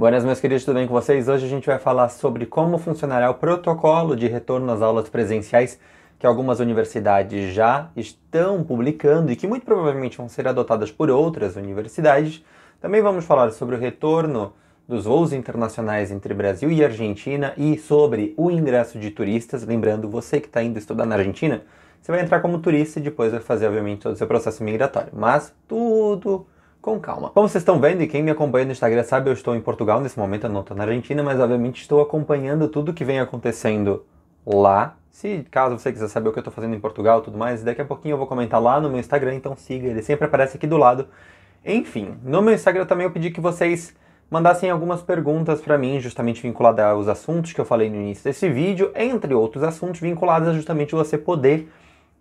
Buenas, meus queridos, tudo bem com vocês? Hoje a gente vai falar sobre como funcionará o protocolo de retorno às aulas presenciais que algumas universidades já estão publicando e que muito provavelmente vão ser adotadas por outras universidades. Também vamos falar sobre o retorno dos voos internacionais entre Brasil e Argentina e sobre o ingresso de turistas. Lembrando, você que está indo estudar na Argentina, você vai entrar como turista e depois vai fazer, obviamente, todo o seu processo migratório. Mas tudo com calma. Como vocês estão vendo e quem me acompanha no Instagram sabe, eu estou em Portugal nesse momento, eu não estou na Argentina, mas obviamente estou acompanhando tudo que vem acontecendo lá. Se caso você quiser saber o que eu estou fazendo em Portugal e tudo mais, daqui a pouquinho eu vou comentar lá no meu Instagram, então siga, ele sempre aparece aqui do lado. Enfim, no meu Instagram também eu pedi que vocês mandassem algumas perguntas para mim, justamente vinculadas aos assuntos que eu falei no início desse vídeo, entre outros assuntos vinculados a justamente você poder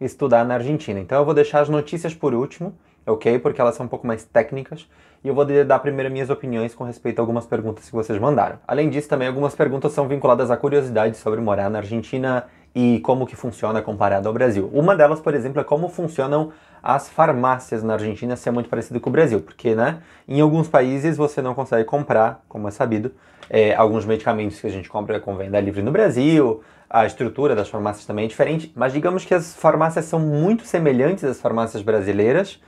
estudar na Argentina. Então eu vou deixar as notícias por último, é ok? Porque elas são um pouco mais técnicas e eu vou dar primeiro minhas opiniões com respeito a algumas perguntas que vocês mandaram. Além disso, também algumas perguntas são vinculadas à curiosidade sobre morar na Argentina e como que funciona comparado ao Brasil. Uma delas, por exemplo, é como funcionam as farmácias na Argentina, se é muito parecido com o Brasil, porque, né, em alguns países você não consegue comprar, como é sabido, é, alguns medicamentos que a gente compra com venda livre no Brasil, a estrutura das farmácias também é diferente, mas digamos que as farmácias são muito semelhantes às farmácias brasileiras,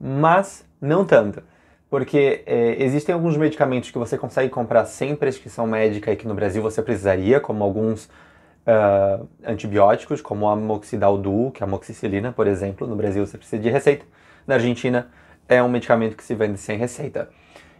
mas não tanto. Porque é, existem alguns medicamentos que você consegue comprar sem prescrição médica e que no Brasil você precisaria, como alguns uh, antibióticos, como a amoxidaldu, que é a amoxicilina, por exemplo. No Brasil você precisa de receita. Na Argentina é um medicamento que se vende sem receita.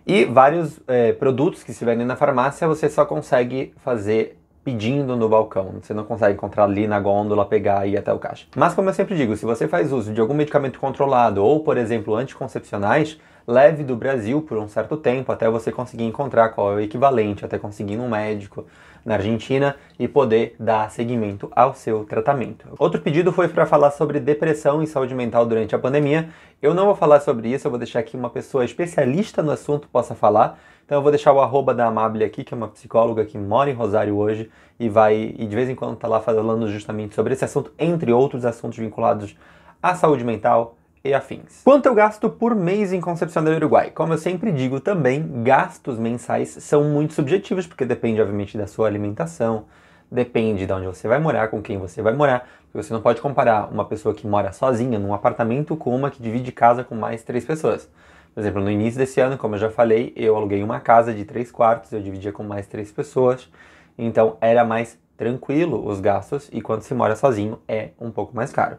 E vários é, produtos que se vendem na farmácia você só consegue fazer pedindo no balcão. Você não consegue encontrar ali na gôndola, pegar e ir até o caixa. Mas como eu sempre digo, se você faz uso de algum medicamento controlado ou, por exemplo, anticoncepcionais, leve do Brasil por um certo tempo até você conseguir encontrar qual é o equivalente, até conseguir um médico na Argentina e poder dar seguimento ao seu tratamento. Outro pedido foi para falar sobre depressão e saúde mental durante a pandemia. Eu não vou falar sobre isso, eu vou deixar que uma pessoa especialista no assunto possa falar, então eu vou deixar o arroba da Amable aqui, que é uma psicóloga que mora em Rosário hoje e vai e de vez em quando está lá falando justamente sobre esse assunto, entre outros assuntos vinculados à saúde mental e afins. Quanto eu gasto por mês em Concepção do Uruguai? Como eu sempre digo também, gastos mensais são muito subjetivos, porque depende obviamente da sua alimentação, depende de onde você vai morar, com quem você vai morar. Você não pode comparar uma pessoa que mora sozinha num apartamento com uma que divide casa com mais três pessoas. Por exemplo, no início desse ano, como eu já falei, eu aluguei uma casa de três quartos, eu dividia com mais três pessoas, então era mais tranquilo os gastos e quando se mora sozinho é um pouco mais caro.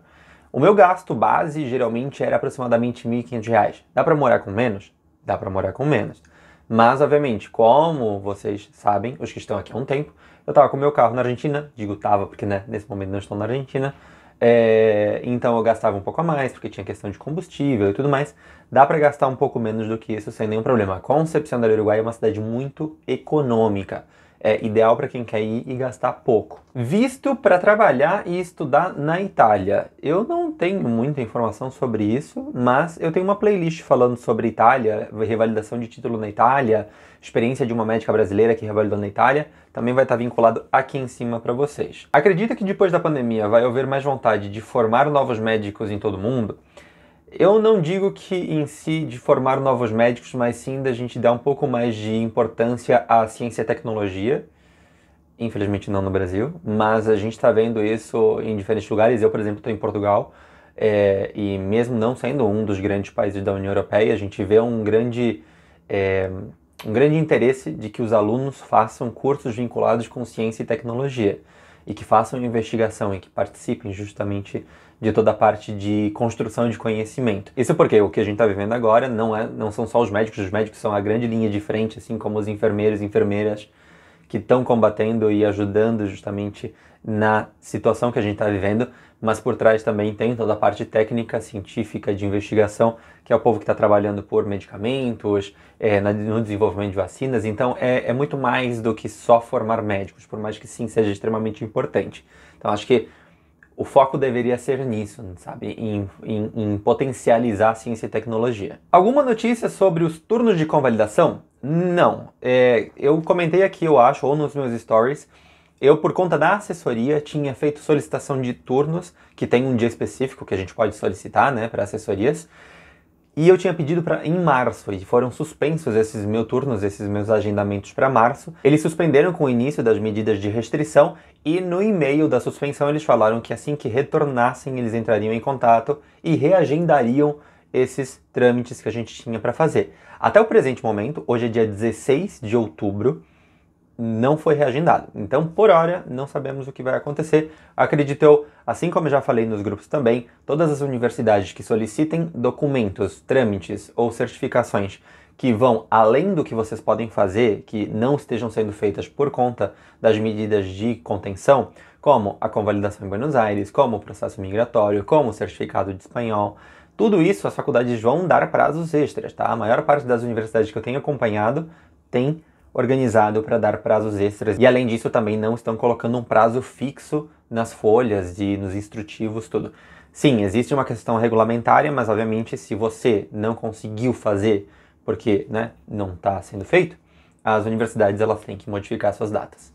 O meu gasto base geralmente era aproximadamente R$ 1.500. Dá para morar com menos? Dá para morar com menos. Mas, obviamente, como vocês sabem, os que estão aqui há um tempo, eu estava com meu carro na Argentina, digo estava porque né, nesse momento não estou na Argentina, é, então eu gastava um pouco a mais, porque tinha questão de combustível e tudo mais. Dá para gastar um pouco menos do que isso sem nenhum problema. A Concepción del Uruguai é uma cidade muito econômica é ideal para quem quer ir e gastar pouco. Visto para trabalhar e estudar na Itália. Eu não tenho muita informação sobre isso, mas eu tenho uma playlist falando sobre Itália, revalidação de título na Itália, experiência de uma médica brasileira que revalidou na Itália, também vai estar vinculado aqui em cima para vocês. Acredita que depois da pandemia vai haver mais vontade de formar novos médicos em todo o mundo? Eu não digo que em si de formar novos médicos, mas sim da gente dar um pouco mais de importância à ciência e tecnologia. Infelizmente não no Brasil, mas a gente está vendo isso em diferentes lugares. Eu, por exemplo, estou em Portugal é, e mesmo não sendo um dos grandes países da União Europeia, a gente vê um grande é, um grande interesse de que os alunos façam cursos vinculados com ciência e tecnologia e que façam investigação e que participem justamente de toda a parte de construção de conhecimento. Isso porque o que a gente está vivendo agora não, é, não são só os médicos, os médicos são a grande linha de frente, assim como os enfermeiros e enfermeiras que estão combatendo e ajudando justamente na situação que a gente está vivendo, mas por trás também tem toda a parte técnica, científica, de investigação, que é o povo que está trabalhando por medicamentos, é, no desenvolvimento de vacinas. Então é, é muito mais do que só formar médicos, por mais que sim seja extremamente importante. Então acho que o foco deveria ser nisso, sabe? Em, em, em, potencializar ciência e tecnologia. Alguma notícia sobre os turnos de convalidação? Não. É, eu comentei aqui, eu acho, ou nos meus stories. Eu, por conta da assessoria, tinha feito solicitação de turnos, que tem um dia específico que a gente pode solicitar, né, para assessorias. E eu tinha pedido para em março, e foram suspensos esses meus turnos, esses meus agendamentos para março. Eles suspenderam com o início das medidas de restrição e no e-mail da suspensão eles falaram que assim que retornassem, eles entrariam em contato e reagendariam esses trâmites que a gente tinha para fazer. Até o presente momento, hoje é dia 16 de outubro, não foi reagendado. Então, por hora, não sabemos o que vai acontecer. Acredito eu, assim como já falei nos grupos também, todas as universidades que solicitem documentos, trâmites ou certificações que vão além do que vocês podem fazer, que não estejam sendo feitas por conta das medidas de contenção, como a convalidação em Buenos Aires, como o processo migratório, como o certificado de espanhol, tudo isso as faculdades vão dar prazos extras, tá? A maior parte das universidades que eu tenho acompanhado tem organizado para dar prazos extras. E além disso, também não estão colocando um prazo fixo nas folhas e nos instrutivos, tudo. Sim, existe uma questão regulamentária, mas obviamente se você não conseguiu fazer porque né, não está sendo feito, as universidades elas têm que modificar suas datas.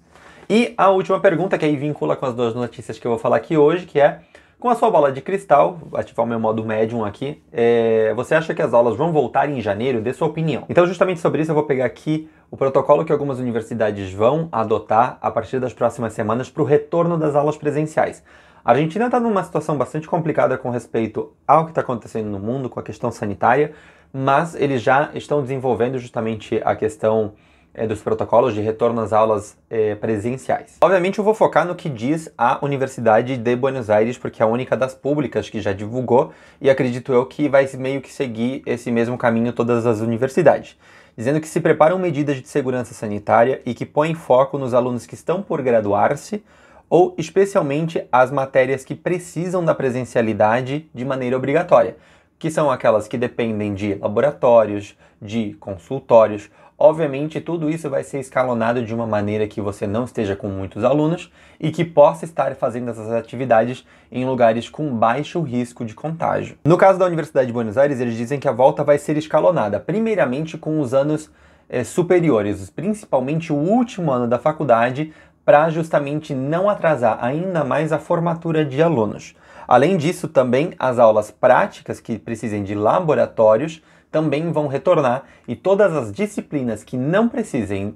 E a última pergunta, que aí vincula com as duas notícias que eu vou falar aqui hoje, que é com a sua bola de cristal, vou ativar o meu modo médium aqui, é, você acha que as aulas vão voltar em janeiro? Dê sua opinião. Então, justamente sobre isso, eu vou pegar aqui o protocolo que algumas universidades vão adotar a partir das próximas semanas para o retorno das aulas presenciais. A Argentina está numa situação bastante complicada com respeito ao que está acontecendo no mundo, com a questão sanitária, mas eles já estão desenvolvendo justamente a questão é, dos protocolos de retorno às aulas é, presenciais. Obviamente eu vou focar no que diz a Universidade de Buenos Aires, porque é a única das públicas que já divulgou, e acredito eu que vai meio que seguir esse mesmo caminho todas as universidades dizendo que se preparam medidas de segurança sanitária e que põem foco nos alunos que estão por graduar-se ou especialmente as matérias que precisam da presencialidade de maneira obrigatória, que são aquelas que dependem de laboratórios, de consultórios Obviamente, tudo isso vai ser escalonado de uma maneira que você não esteja com muitos alunos e que possa estar fazendo essas atividades em lugares com baixo risco de contágio. No caso da Universidade de Buenos Aires, eles dizem que a volta vai ser escalonada, primeiramente com os anos eh, superiores, principalmente o último ano da faculdade, para justamente não atrasar ainda mais a formatura de alunos. Além disso, também as aulas práticas que precisem de laboratórios também vão retornar e todas as disciplinas que não precisem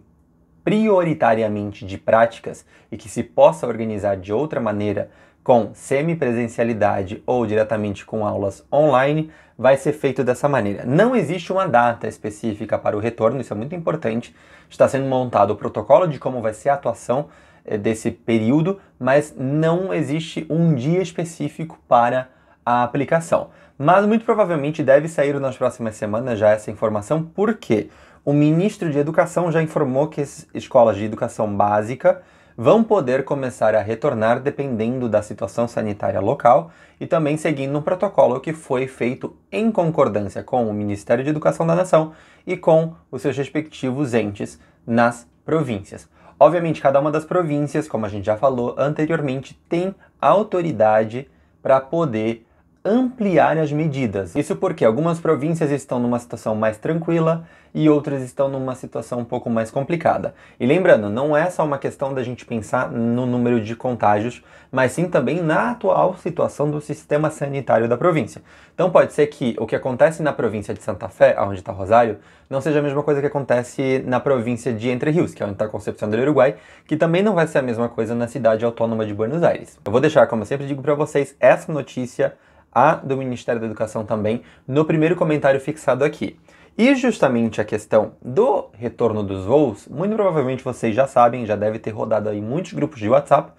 prioritariamente de práticas e que se possa organizar de outra maneira, com semipresencialidade ou diretamente com aulas online, vai ser feito dessa maneira. Não existe uma data específica para o retorno, isso é muito importante. Está sendo montado o protocolo de como vai ser a atuação eh, desse período, mas não existe um dia específico para a aplicação. Mas muito provavelmente deve sair nas próximas semanas já essa informação, porque o ministro de Educação já informou que as escolas de educação básica vão poder começar a retornar dependendo da situação sanitária local e também seguindo um protocolo que foi feito em concordância com o Ministério de Educação da Nação e com os seus respectivos entes nas províncias. Obviamente, cada uma das províncias, como a gente já falou anteriormente, tem autoridade para poder ampliar as medidas. Isso porque algumas províncias estão numa situação mais tranquila e outras estão numa situação um pouco mais complicada. E lembrando, não é só uma questão da gente pensar no número de contágios, mas sim também na atual situação do sistema sanitário da província. Então pode ser que o que acontece na província de Santa Fé, onde está Rosário, não seja a mesma coisa que acontece na província de Entre Rios, que é onde está Concepção do Uruguai, que também não vai ser a mesma coisa na cidade autônoma de Buenos Aires. Eu vou deixar, como eu sempre digo para vocês, essa notícia a do Ministério da Educação também, no primeiro comentário fixado aqui. E justamente a questão do retorno dos voos, muito provavelmente vocês já sabem, já deve ter rodado aí muitos grupos de WhatsApp.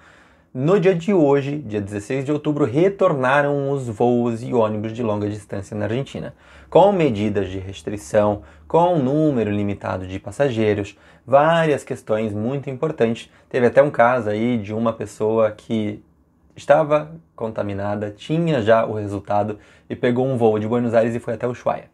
No dia de hoje, dia 16 de outubro, retornaram os voos e ônibus de longa distância na Argentina, com medidas de restrição, com um número limitado de passageiros, várias questões muito importantes. Teve até um caso aí de uma pessoa que estava contaminada, tinha já o resultado e pegou um voo de Buenos Aires e foi até Ushuaia.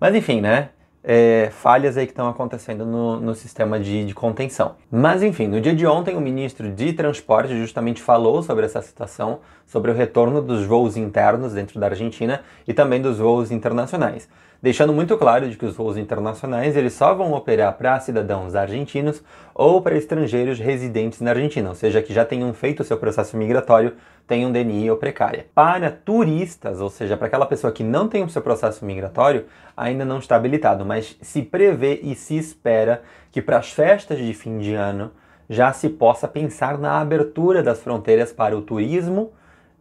Mas enfim, né? É, falhas aí que estão acontecendo no, no sistema de, de, contenção. Mas enfim, no dia de ontem, o ministro de Transporte justamente falou sobre essa situação, sobre o retorno dos voos internos dentro da Argentina e também dos voos internacionais, deixando muito claro de que os voos internacionais eles só vão operar para cidadãos argentinos ou para estrangeiros residentes na Argentina, ou seja, que já tenham feito o seu processo migratório, tenham DNI ou precária. Para turistas, ou seja, para aquela pessoa que não tem o seu processo migratório, ainda não está habilitado, mas se prevê e se espera que para as festas de fim de ano já se possa pensar na abertura das fronteiras para o turismo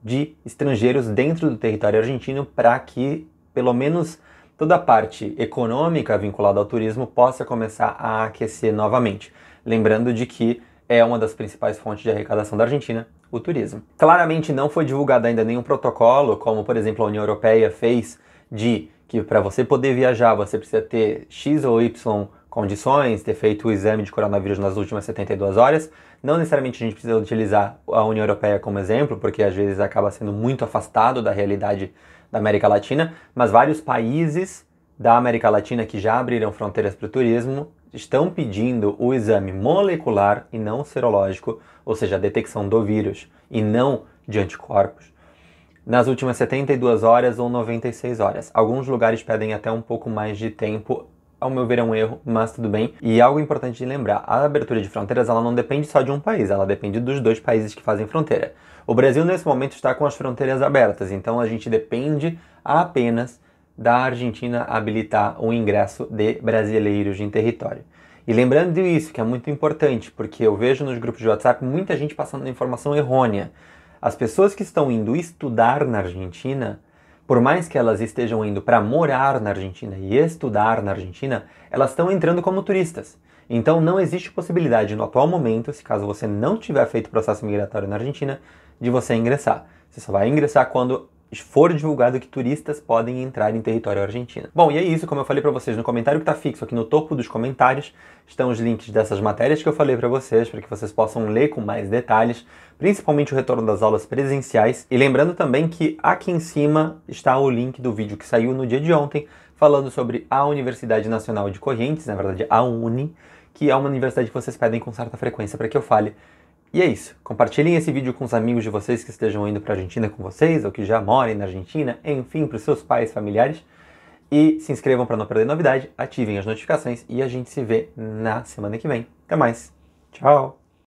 de estrangeiros dentro do território argentino para que, pelo menos, toda a parte econômica vinculada ao turismo possa começar a aquecer novamente. Lembrando de que é uma das principais fontes de arrecadação da Argentina, o turismo. Claramente não foi divulgado ainda nenhum protocolo, como por exemplo a União Europeia fez, de que para você poder viajar você precisa ter X ou Y condições, ter feito o exame de coronavírus nas últimas 72 horas. Não necessariamente a gente precisa utilizar a União Europeia como exemplo, porque às vezes acaba sendo muito afastado da realidade da América Latina, mas vários países da América Latina que já abriram fronteiras para o turismo estão pedindo o exame molecular e não serológico, ou seja, a detecção do vírus e não de anticorpos, nas últimas 72 horas ou 96 horas. Alguns lugares pedem até um pouco mais de tempo ao meu ver é um erro, mas tudo bem. E algo importante de lembrar, a abertura de fronteiras ela não depende só de um país, ela depende dos dois países que fazem fronteira. O Brasil nesse momento está com as fronteiras abertas, então a gente depende apenas da Argentina habilitar o ingresso de brasileiros em território. E lembrando isso, que é muito importante, porque eu vejo nos grupos de WhatsApp muita gente passando informação errônea. As pessoas que estão indo estudar na Argentina por mais que elas estejam indo para morar na Argentina e estudar na Argentina, elas estão entrando como turistas. Então não existe possibilidade no atual momento, se caso você não tiver feito processo migratório na Argentina, de você ingressar. Você só vai ingressar quando for divulgado que turistas podem entrar em território argentino. Bom, e é isso, como eu falei para vocês, no comentário que está fixo aqui no topo dos comentários estão os links dessas matérias que eu falei para vocês, para que vocês possam ler com mais detalhes, principalmente o retorno das aulas presenciais. E lembrando também que aqui em cima está o link do vídeo que saiu no dia de ontem, falando sobre a Universidade Nacional de Correntes, na verdade a UNI, que é uma universidade que vocês pedem com certa frequência para que eu fale e é isso. Compartilhem esse vídeo com os amigos de vocês que estejam indo para a Argentina com vocês, ou que já morem na Argentina, enfim, para os seus pais, familiares. E se inscrevam para não perder novidade, ativem as notificações e a gente se vê na semana que vem. Até mais. Tchau.